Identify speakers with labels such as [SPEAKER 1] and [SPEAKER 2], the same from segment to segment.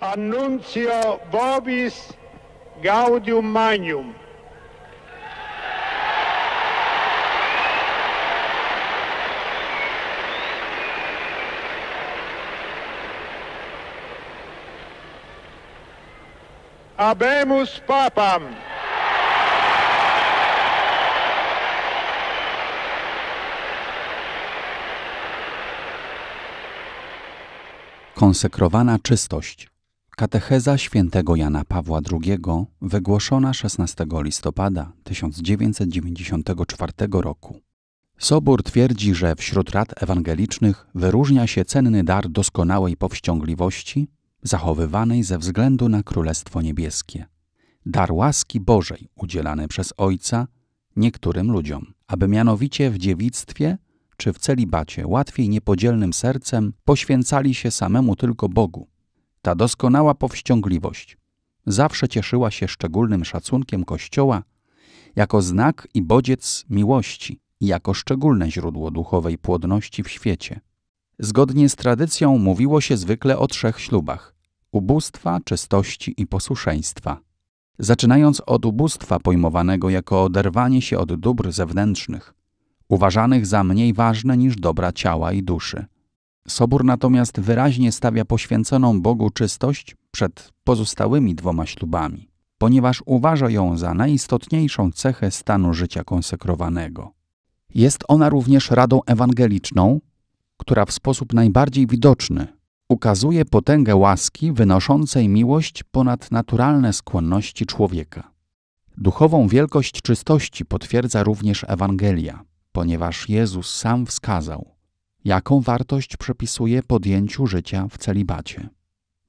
[SPEAKER 1] Annuncio Vobis Gaudium Magnum. Abemus Papam. Konsekrowana czystość. Katecheza świętego Jana Pawła II, wygłoszona 16 listopada 1994 roku. Sobór twierdzi, że wśród rad ewangelicznych wyróżnia się cenny dar doskonałej powściągliwości, zachowywanej ze względu na Królestwo Niebieskie. Dar łaski Bożej udzielany przez Ojca niektórym ludziom, aby mianowicie w dziewictwie czy w celibacie łatwiej niepodzielnym sercem poświęcali się samemu tylko Bogu, ta doskonała powściągliwość zawsze cieszyła się szczególnym szacunkiem Kościoła jako znak i bodziec miłości i jako szczególne źródło duchowej płodności w świecie. Zgodnie z tradycją mówiło się zwykle o trzech ślubach – ubóstwa, czystości i posłuszeństwa. Zaczynając od ubóstwa pojmowanego jako oderwanie się od dóbr zewnętrznych, uważanych za mniej ważne niż dobra ciała i duszy – Sobór natomiast wyraźnie stawia poświęconą Bogu czystość przed pozostałymi dwoma ślubami, ponieważ uważa ją za najistotniejszą cechę stanu życia konsekrowanego. Jest ona również radą ewangeliczną, która w sposób najbardziej widoczny ukazuje potęgę łaski wynoszącej miłość ponad naturalne skłonności człowieka. Duchową wielkość czystości potwierdza również Ewangelia, ponieważ Jezus sam wskazał – Jaką wartość przypisuje podjęciu życia w celibacie?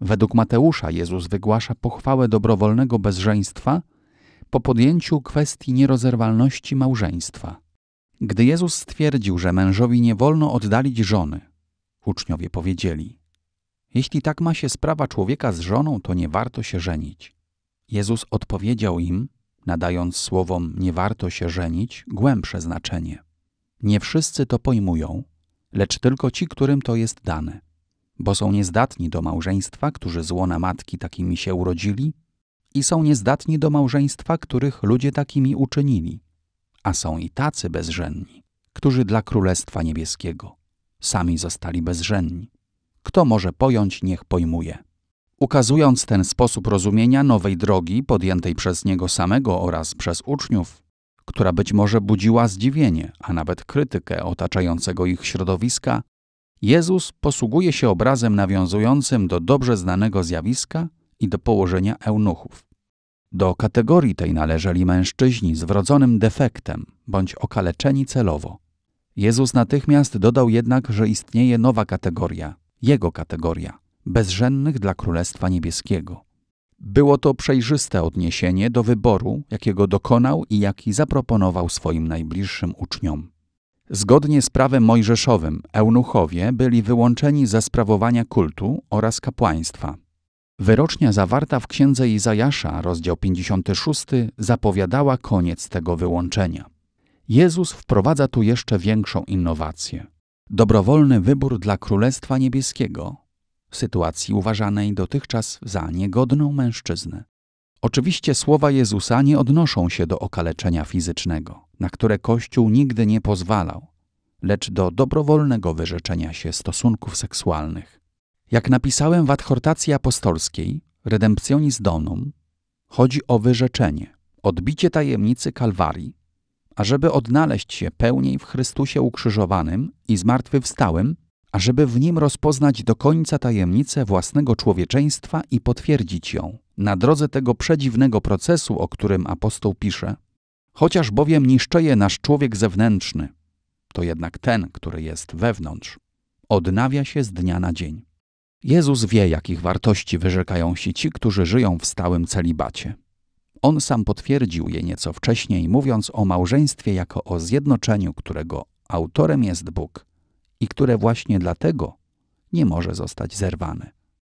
[SPEAKER 1] Według Mateusza Jezus wygłasza pochwałę dobrowolnego bezżeństwa po podjęciu kwestii nierozerwalności małżeństwa. Gdy Jezus stwierdził, że mężowi nie wolno oddalić żony, uczniowie powiedzieli: Jeśli tak ma się sprawa człowieka z żoną, to nie warto się żenić. Jezus odpowiedział im, nadając słowom nie warto się żenić głębsze znaczenie. Nie wszyscy to pojmują, lecz tylko ci, którym to jest dane, bo są niezdatni do małżeństwa, którzy z łona matki takimi się urodzili, i są niezdatni do małżeństwa, których ludzie takimi uczynili, a są i tacy bezżenni, którzy dla Królestwa Niebieskiego sami zostali bezżenni. Kto może pojąć, niech pojmuje. Ukazując ten sposób rozumienia nowej drogi podjętej przez niego samego oraz przez uczniów, która być może budziła zdziwienie, a nawet krytykę otaczającego ich środowiska, Jezus posługuje się obrazem nawiązującym do dobrze znanego zjawiska i do położenia eunuchów. Do kategorii tej należeli mężczyźni z wrodzonym defektem bądź okaleczeni celowo. Jezus natychmiast dodał jednak, że istnieje nowa kategoria, jego kategoria, bezrzędnych dla Królestwa Niebieskiego. Było to przejrzyste odniesienie do wyboru, jakiego dokonał i jaki zaproponował swoim najbliższym uczniom. Zgodnie z prawem mojżeszowym, eunuchowie byli wyłączeni ze sprawowania kultu oraz kapłaństwa. Wyrocznia zawarta w księdze Izajasza, rozdział 56, zapowiadała koniec tego wyłączenia. Jezus wprowadza tu jeszcze większą innowację dobrowolny wybór dla Królestwa Niebieskiego, sytuacji uważanej dotychczas za niegodną mężczyzny. Oczywiście słowa Jezusa nie odnoszą się do okaleczenia fizycznego, na które Kościół nigdy nie pozwalał, lecz do dobrowolnego wyrzeczenia się stosunków seksualnych. Jak napisałem w adhortacji apostolskiej Redemptionis Donum, chodzi o wyrzeczenie, odbicie tajemnicy Kalwarii, ażeby odnaleźć się pełniej w Chrystusie ukrzyżowanym i zmartwychwstałym, ażeby w nim rozpoznać do końca tajemnicę własnego człowieczeństwa i potwierdzić ją, na drodze tego przedziwnego procesu, o którym apostoł pisze. Chociaż bowiem niszczeje nasz człowiek zewnętrzny, to jednak ten, który jest wewnątrz, odnawia się z dnia na dzień. Jezus wie, jakich wartości wyrzekają się ci, którzy żyją w stałym celibacie. On sam potwierdził je nieco wcześniej, mówiąc o małżeństwie jako o zjednoczeniu, którego autorem jest Bóg i które właśnie dlatego nie może zostać zerwane.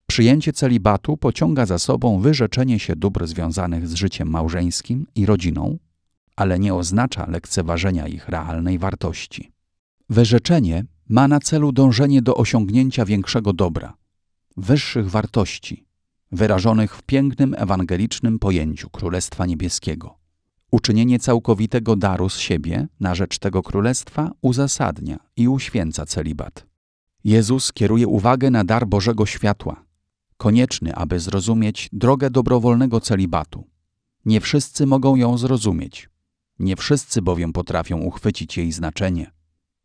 [SPEAKER 1] Przyjęcie celibatu pociąga za sobą wyrzeczenie się dóbr związanych z życiem małżeńskim i rodziną, ale nie oznacza lekceważenia ich realnej wartości. Wyrzeczenie ma na celu dążenie do osiągnięcia większego dobra, wyższych wartości, wyrażonych w pięknym ewangelicznym pojęciu Królestwa Niebieskiego. Uczynienie całkowitego daru z siebie na rzecz tego królestwa uzasadnia i uświęca celibat. Jezus kieruje uwagę na dar Bożego światła, konieczny, aby zrozumieć drogę dobrowolnego celibatu. Nie wszyscy mogą ją zrozumieć. Nie wszyscy bowiem potrafią uchwycić jej znaczenie,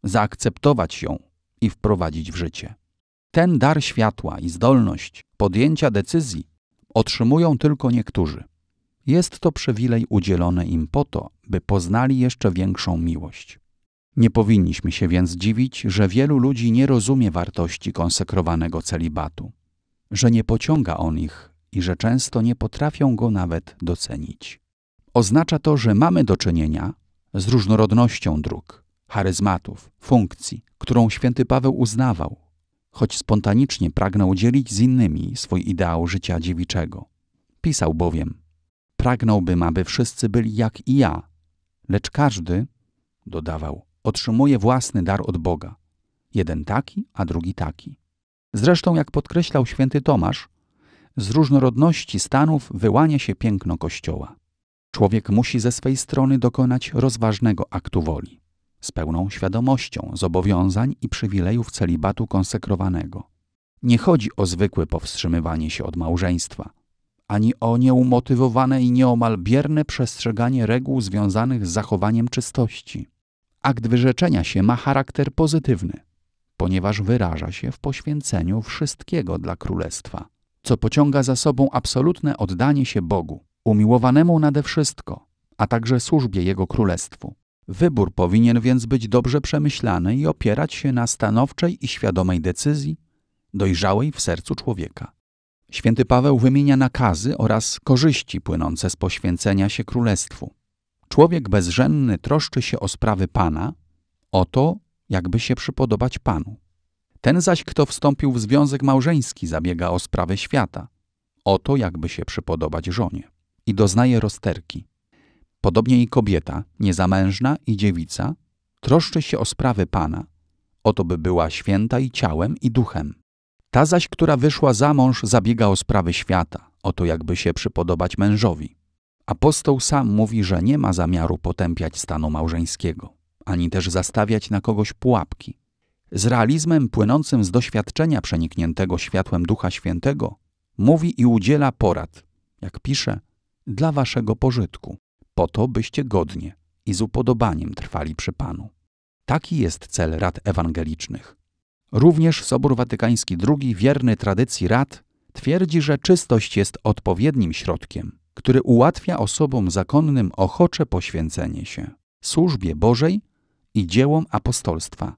[SPEAKER 1] zaakceptować ją i wprowadzić w życie. Ten dar światła i zdolność podjęcia decyzji otrzymują tylko niektórzy. Jest to przywilej udzielony im po to, by poznali jeszcze większą miłość. Nie powinniśmy się więc dziwić, że wielu ludzi nie rozumie wartości konsekrowanego celibatu, że nie pociąga on ich i że często nie potrafią go nawet docenić. Oznacza to, że mamy do czynienia z różnorodnością dróg, charyzmatów, funkcji, którą święty Paweł uznawał, choć spontanicznie pragnął dzielić z innymi swój ideał życia dziewiczego. Pisał bowiem – Pragnąłbym, aby wszyscy byli jak i ja, lecz każdy, dodawał, otrzymuje własny dar od Boga. Jeden taki, a drugi taki. Zresztą, jak podkreślał święty Tomasz, z różnorodności stanów wyłania się piękno Kościoła. Człowiek musi ze swej strony dokonać rozważnego aktu woli, z pełną świadomością zobowiązań i przywilejów celibatu konsekrowanego. Nie chodzi o zwykłe powstrzymywanie się od małżeństwa, ani o nieumotywowane i nieomal bierne przestrzeganie reguł związanych z zachowaniem czystości. Akt wyrzeczenia się ma charakter pozytywny, ponieważ wyraża się w poświęceniu wszystkiego dla królestwa, co pociąga za sobą absolutne oddanie się Bogu, umiłowanemu nade wszystko, a także służbie Jego królestwu. Wybór powinien więc być dobrze przemyślany i opierać się na stanowczej i świadomej decyzji, dojrzałej w sercu człowieka. Święty Paweł wymienia nakazy oraz korzyści płynące z poświęcenia się królestwu. Człowiek bezrzędny troszczy się o sprawy Pana, o to, jakby się przypodobać Panu. Ten zaś, kto wstąpił w związek małżeński, zabiega o sprawy świata, o to, jakby się przypodobać żonie i doznaje rozterki. Podobnie i kobieta, niezamężna i dziewica, troszczy się o sprawy Pana, o to, by była święta i ciałem, i duchem. Ta zaś, która wyszła za mąż, zabiega o sprawy świata, o to jakby się przypodobać mężowi. Apostoł sam mówi, że nie ma zamiaru potępiać stanu małżeńskiego, ani też zastawiać na kogoś pułapki. Z realizmem płynącym z doświadczenia przenikniętego światłem Ducha Świętego mówi i udziela porad, jak pisze, dla waszego pożytku, po to byście godnie i z upodobaniem trwali przy Panu. Taki jest cel rad ewangelicznych Również Sobór Watykański II, wierny tradycji rad, twierdzi, że czystość jest odpowiednim środkiem, który ułatwia osobom zakonnym ochocze poświęcenie się służbie Bożej i dziełom apostolstwa.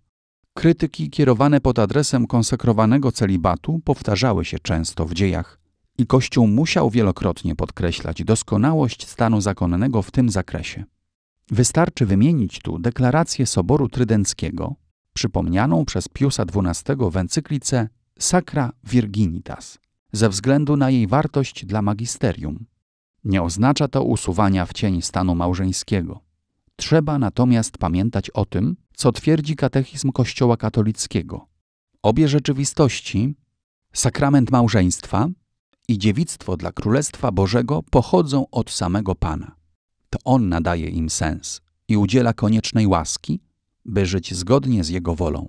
[SPEAKER 1] Krytyki kierowane pod adresem konsekrowanego celibatu powtarzały się często w dziejach i Kościół musiał wielokrotnie podkreślać doskonałość stanu zakonnego w tym zakresie. Wystarczy wymienić tu deklarację Soboru Trydenckiego przypomnianą przez Piusa XII w encyklice Sacra Virginitas, ze względu na jej wartość dla magisterium. Nie oznacza to usuwania w cień stanu małżeńskiego. Trzeba natomiast pamiętać o tym, co twierdzi katechizm Kościoła katolickiego. Obie rzeczywistości, sakrament małżeństwa i dziewictwo dla Królestwa Bożego pochodzą od samego Pana. To On nadaje im sens i udziela koniecznej łaski, by żyć zgodnie z jego wolą.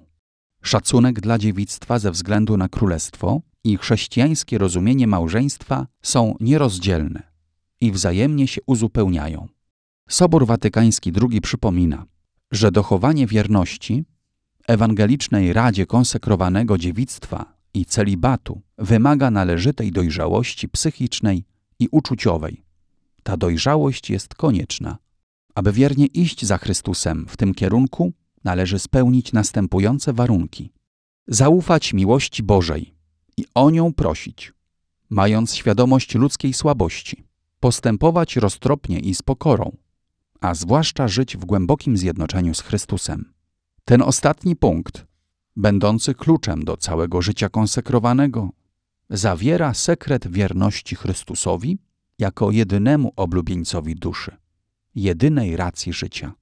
[SPEAKER 1] Szacunek dla dziewictwa ze względu na królestwo i chrześcijańskie rozumienie małżeństwa są nierozdzielne i wzajemnie się uzupełniają. Sobor Watykański II przypomina, że dochowanie wierności ewangelicznej radzie konsekrowanego dziewictwa i celibatu wymaga należytej dojrzałości psychicznej i uczuciowej. Ta dojrzałość jest konieczna. Aby wiernie iść za Chrystusem w tym kierunku, należy spełnić następujące warunki: zaufać miłości Bożej i o nią prosić, mając świadomość ludzkiej słabości, postępować roztropnie i z pokorą, a zwłaszcza żyć w głębokim zjednoczeniu z Chrystusem. Ten ostatni punkt, będący kluczem do całego życia konsekrowanego, zawiera sekret wierności Chrystusowi jako jedynemu oblubieńcowi duszy, jedynej racji życia.